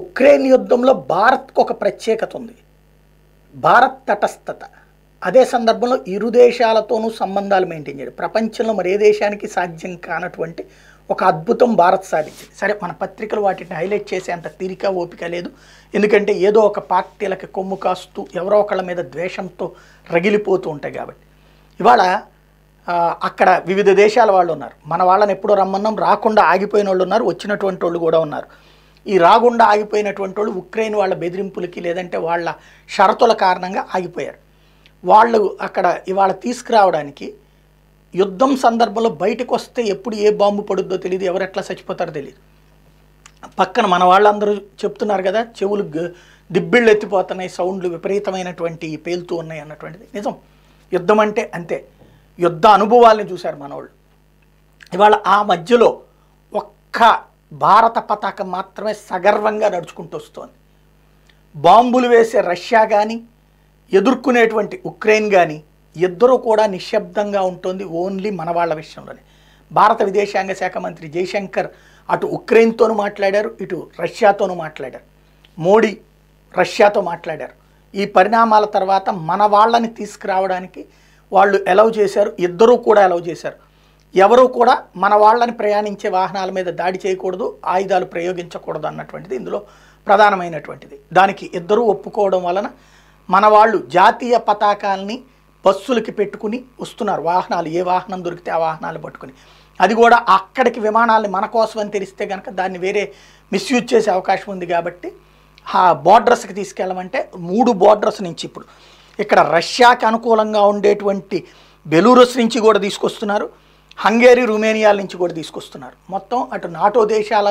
Ukraine యుద్ధంలో భారత్కు ఒక ప్రత్యేకత ఉంది భారత్ తటస్థత అదే సందర్భంలో ఇరు దేశాలతోనూ సంబంధాలు మెయింటైన్ చేయడం ప్రపంచంలో మరి ఏ దేశానికి సాధ్యం కానటువంటి ఒక అద్భుతం భారత్ సాధించింది సరే మన పత్రికలు వాటిని హైలైట్ చేసే అంత తీరిక ఓపిక లేదు ఎందుకంటే ఏదో ఒక పార్టీలకు కొమ్ము కాస్తూ ఎవరో ఒకళ్ళ మీద ద్వేషంతో రగిలిపోతూ ఉంటాయి కాబట్టి ఇవాళ అక్కడ వివిధ దేశాల వాళ్ళు ఉన్నారు మన వాళ్ళని ఎప్పుడో రమ్మన్నాం రాకుండా ఆగిపోయిన వాళ్ళు ఉన్నారు వచ్చినటువంటి వాళ్ళు కూడా ఉన్నారు ఈ రాగుండా ఆగిపోయినటువంటి వాళ్ళు ఉక్రెయిన్ వాళ్ళ బెదిరింపులకి లేదంటే వాళ్ళ షరతుల కారణంగా ఆగిపోయారు వాళ్ళు అక్కడ ఇవాళ తీసుకురావడానికి యుద్ధం సందర్భంలో బయటకు వస్తే ఎప్పుడు ఏ బాంబు పడుద్దో తెలియదు ఎవరు ఎట్లా చచ్చిపోతారో తెలియదు పక్కన మన వాళ్ళందరూ చెప్తున్నారు కదా చెవులు దిబ్బిళ్ళు ఎత్తిపోతున్నాయి సౌండ్లు విపరీతమైనటువంటి పేలుతూ ఉన్నాయి అన్నటువంటిది నిజం యుద్ధం అంటే అంతే యుద్ధ అనుభవాలను చూశారు మనవాళ్ళు ఇవాళ ఆ మధ్యలో ఒక్క భారత పతాకం మాత్రమే సగర్వంగా నడుచుకుంటూ వస్తోంది బాంబులు వేసే రష్యా కానీ ఎదుర్కొనేటువంటి ఉక్రెయిన్ కానీ ఇద్దరూ కూడా నిశ్శబ్దంగా ఉంటుంది ఓన్లీ మన వాళ్ళ విషయంలోనే భారత విదేశాంగ శాఖ మంత్రి జయశంకర్ అటు ఉక్రెయిన్తోనూ మాట్లాడారు ఇటు రష్యాతోనూ మాట్లాడారు మోడీ రష్యాతో మాట్లాడారు ఈ పరిణామాల తర్వాత మన వాళ్ళని తీసుకురావడానికి వాళ్ళు ఎలవ్ చేశారు ఇద్దరూ కూడా ఎలవ్ చేశారు ఎవరూ కూడా మన వాళ్ళని ప్రయాణించే వాహనాల మీద దాడి చేయకూడదు ఆయుధాలు ప్రయోగించకూడదు అన్నటువంటిది ఇందులో ప్రధానమైనటువంటిది దానికి ఇద్దరూ ఒప్పుకోవడం వలన మన వాళ్ళు జాతీయ పతాకాల్ని బస్సులకి పెట్టుకుని వస్తున్నారు వాహనాలు ఏ వాహనం దొరికితే ఆ వాహనాలు పట్టుకుని అది కూడా అక్కడికి విమానాలని మన కోసం అని తెలిస్తే కనుక దాన్ని వేరే మిస్యూజ్ చేసే అవకాశం ఉంది కాబట్టి ఆ బార్డర్స్కి తీసుకెళ్ళమంటే మూడు బార్డర్స్ నుంచి ఇప్పుడు ఇక్కడ రష్యాకి అనుకూలంగా ఉండేటువంటి బెలూరస్ నుంచి కూడా తీసుకొస్తున్నారు హంగేరీ రుమేనియాల నుంచి కూడా తీసుకొస్తున్నారు మొత్తం అటు నాటో దేశాల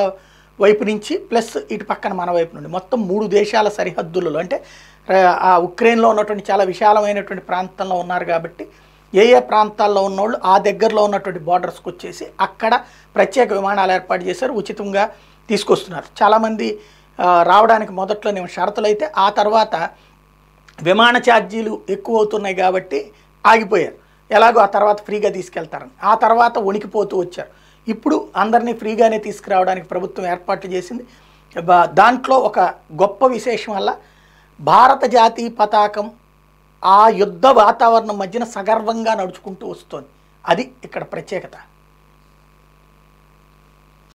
వైపు నుంచి ప్లస్ ఇటు పక్కన మన వైపు నుండి మొత్తం మూడు దేశాల సరిహద్దులలో అంటే ఆ ఉక్రెయిన్లో ఉన్నటువంటి చాలా విశాలమైనటువంటి ప్రాంతంలో ఉన్నారు కాబట్టి ఏ ఏ ప్రాంతాల్లో ఉన్నోళ్ళు ఆ దగ్గరలో ఉన్నటువంటి బార్డర్స్కి వచ్చేసి అక్కడ ప్రత్యేక విమానాలు ఏర్పాటు చేశారు ఉచితంగా తీసుకొస్తున్నారు చాలామంది రావడానికి మొదట్లోనే షరతులు అయితే ఆ తర్వాత విమాన ఛార్జీలు ఎక్కువ అవుతున్నాయి కాబట్టి ఆగిపోయారు ఎలాగో ఆ తర్వాత ఫ్రీగా తీసుకెళ్తారని ఆ తర్వాత వణికిపోతూ వచ్చారు ఇప్పుడు అందరినీ ఫ్రీగానే తీసుకురావడానికి ప్రభుత్వం ఏర్పాట్లు చేసింది దాంట్లో ఒక గొప్ప విశేషం వల్ల భారత జాతీయ పతాకం ఆ యుద్ధ వాతావరణం మధ్యన సగర్వంగా నడుచుకుంటూ వస్తుంది అది ఇక్కడ ప్రత్యేకత